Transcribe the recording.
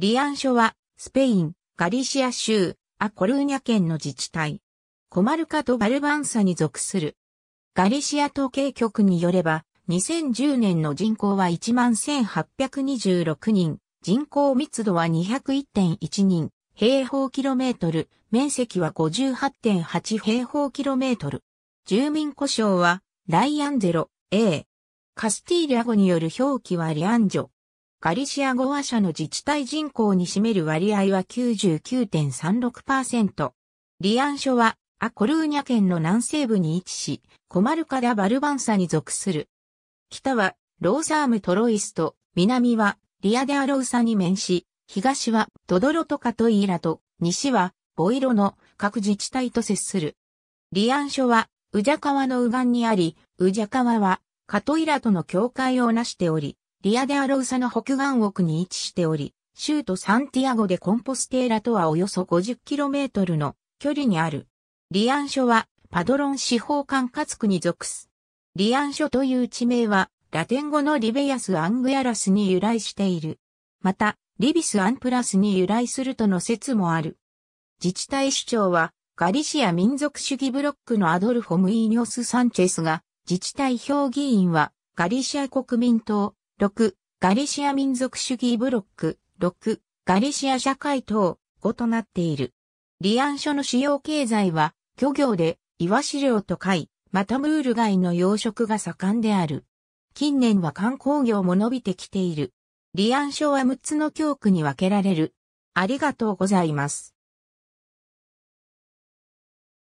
リアン書は、スペイン、ガリシア州、アコルーニャ県の自治体。コマルカとバルバンサに属する。ガリシア統計局によれば、2010年の人口は11,826人、人口密度は201.1人、平方キロメートル、面積は58.8平方キロメートル。住民呼称は、ライアンゼロ、A。カスティーリャ語による表記はリアンジョ。ガリシア語話者の自治体人口に占める割合は99.36%。リアン書はアコルーニャ県の南西部に位置し、コマルカダ・バルバンサに属する。北はローサーム・トロイスと、南はリアデ・アロウサに面し、東はドドロトカトイーラと、西はボイロの各自治体と接する。リアン書は、ウジャ川の右岸にあり、ウジャ川はカトイラとの境界をなしており、リアデアロウサの北岸奥に位置しており、州都サンティアゴでコンポステーラとはおよそ 50km の距離にある。リアン書はパドロン司法管轄区に属す。リアン書という地名はラテン語のリベヤス・アングヤラスに由来している。また、リビス・アンプラスに由来するとの説もある。自治体首長はガリシア民族主義ブロックのアドルフォ・ムイーニョス・サンチェスが、自治体評議員はガリシア国民党、6、ガリシア民族主義ブロック、6、ガリシア社会等、5となっている。リアン書の主要経済は、漁業で、イワシ漁と貝、またムール貝の養殖が盛んである。近年は観光業も伸びてきている。リアン書は6つの教区に分けられる。ありがとうございます。